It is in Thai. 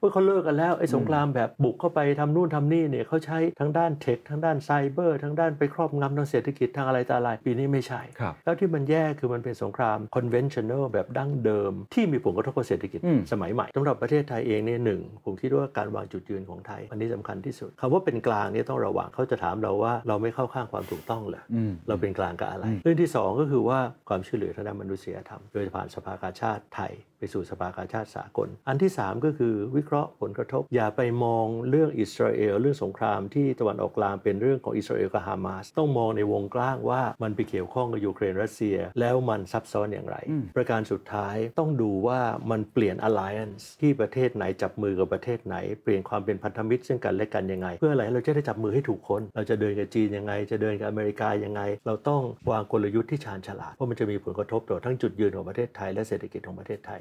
ว่าเขาเลิกกันแล้ว ไอ้สงครามแบบบุกเข้าไปทำนู่นทำนี่เนี่ยเขาใช้ทั้งด้านเทคทั้งด้านไซเบอร์ทั้งด้านไปครอบงำทางเศรษฐกิจทางอะไรต่ออะไร ปีนี้ไม่ใช่ แล้วที่มันแย่คือมันเป็นสงครามอนเวนชั่นแนลแบบดั้งเดิมที่มีผลกระทบกับเศรษฐกิจสมัยใหม่สำหรับประเทศไทยเองเนี่ยหนึ่ง ผมคิดว่าการวางจุดยืนของไทย อันนี้สำคัญที่สุดคำว่าเป็นกลางนี่ต้องระวังเขาจะถามเราว่าเราไม่เข้าข้างความถูกต้องเหรอเราเป็นกลางกับอะไรเรื่องที่2ก็คือว่าความช่วยเหลือทางด้านมนุษยธรรมโดยผ่านสภากาชาติไทยไปสู่สภากาชาติสากล อันที่ 3 ก็คือวิเคราะห์ผลกระทบ อย่าไปมองเรื่องอิสราเอลเรื่องสงครามที่ตะวันออกกลางเป็นเรื่องของอิสราเอลกับฮามาส ต้องมองในวงกว้างว่ามันไปเกี่ยวข้องกับยูเครนรัสเซียแล้วมันซับซ้อนอย่างไร ประการสุดท้ายต้องดูว่ามันเปลี่ยน alliance ที่ประเทศไหนจับมือกับประเทศไหน เปลี่ยนความเป็นพันธมิตรซึ่งกันและกันยังไง เพื่ออะไรเราจะได้จับมือให้ถูกคน เราจะเดินกับจีนยังไง จะเดินกับอเมริกายังไง เราต้องวางกลยุทธ์ที่ชาญฉลาดเพราะมันจะมีผลกระทบต่อทั้งจุดยืนของประเทศไทยและเศรษฐกิจของประเทศไทย